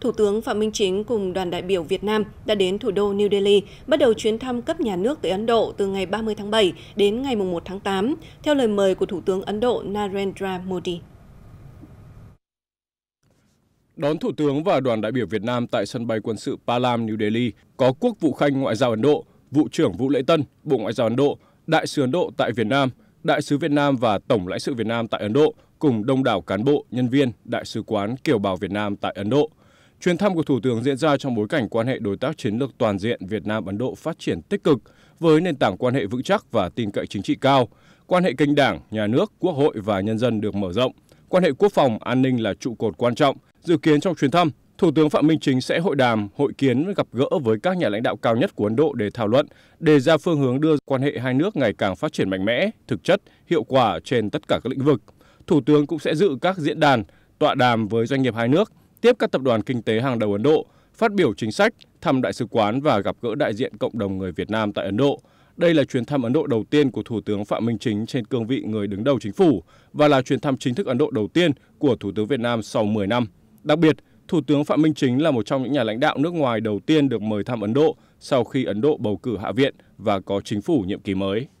Thủ tướng Phạm Minh Chính cùng đoàn đại biểu Việt Nam đã đến thủ đô New Delhi, bắt đầu chuyến thăm cấp nhà nước tới Ấn Độ từ ngày 30 tháng 7 đến ngày 1 tháng 8, theo lời mời của Thủ tướng Ấn Độ Narendra Modi. Đón Thủ tướng và đoàn đại biểu Việt Nam tại sân bay quân sự Palam, New Delhi có Quốc vụ Khanh Ngoại giao Ấn Độ, Vụ trưởng Vũ Lễ Tân, Bộ Ngoại giao Ấn Độ, Đại sứ Ấn Độ tại Việt Nam, Đại sứ Việt Nam và Tổng lãnh sự Việt Nam tại Ấn Độ cùng đông đảo cán bộ, nhân viên Đại sứ quán Kiều bào Việt Nam tại Ấn Độ – Chuyến thăm của Thủ tướng diễn ra trong bối cảnh quan hệ đối tác chiến lược toàn diện Việt Nam-Ấn Độ phát triển tích cực với nền tảng quan hệ vững chắc và tin cậy chính trị cao, quan hệ kênh đảng, nhà nước, quốc hội và nhân dân được mở rộng, quan hệ quốc phòng, an ninh là trụ cột quan trọng. Dự kiến trong chuyến thăm, Thủ tướng Phạm Minh Chính sẽ hội đàm, hội kiến gặp gỡ với các nhà lãnh đạo cao nhất của Ấn Độ để thảo luận, đề ra phương hướng đưa quan hệ hai nước ngày càng phát triển mạnh mẽ, thực chất, hiệu quả trên tất cả các lĩnh vực. Thủ tướng cũng sẽ dự các diễn đàn, tọa đàm với doanh nghiệp hai nước, tiếp các tập đoàn kinh tế hàng đầu Ấn Độ, phát biểu chính sách, thăm đại sứ quán và gặp gỡ đại diện cộng đồng người Việt Nam tại Ấn Độ. Đây là chuyến thăm Ấn Độ đầu tiên của Thủ tướng Phạm Minh Chính trên cương vị người đứng đầu chính phủ và là chuyến thăm chính thức Ấn Độ đầu tiên của Thủ tướng Việt Nam sau 10 năm. Đặc biệt, Thủ tướng Phạm Minh Chính là một trong những nhà lãnh đạo nước ngoài đầu tiên được mời thăm Ấn Độ sau khi Ấn Độ bầu cử Hạ viện và có chính phủ nhiệm kỳ mới.